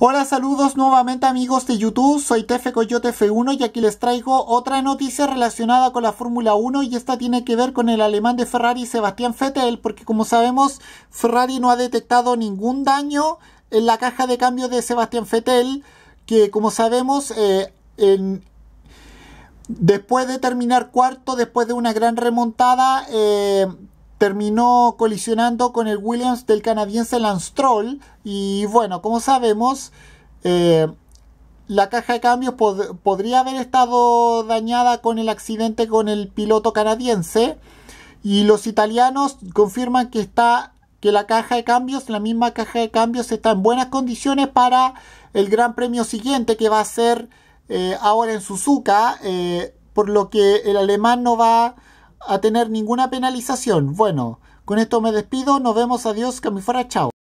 Hola, saludos nuevamente amigos de YouTube, soy Tefe Coyote F1 y aquí les traigo otra noticia relacionada con la Fórmula 1 y esta tiene que ver con el alemán de Ferrari Sebastián Vettel porque como sabemos Ferrari no ha detectado ningún daño en la caja de cambio de Sebastián Vettel que como sabemos eh, en, después de terminar cuarto, después de una gran remontada, eh, terminó colisionando con el Williams del canadiense Lance Troll y bueno, como sabemos, eh, la caja de cambios podría haber estado dañada con el accidente con el piloto canadiense y los italianos confirman que está que la caja de cambios, la misma caja de cambios está en buenas condiciones para el gran premio siguiente que va a ser eh, ahora en Suzuka, eh, por lo que el alemán no va a a tener ninguna penalización. Bueno, con esto me despido, nos vemos, adiós, que me fuera, chao.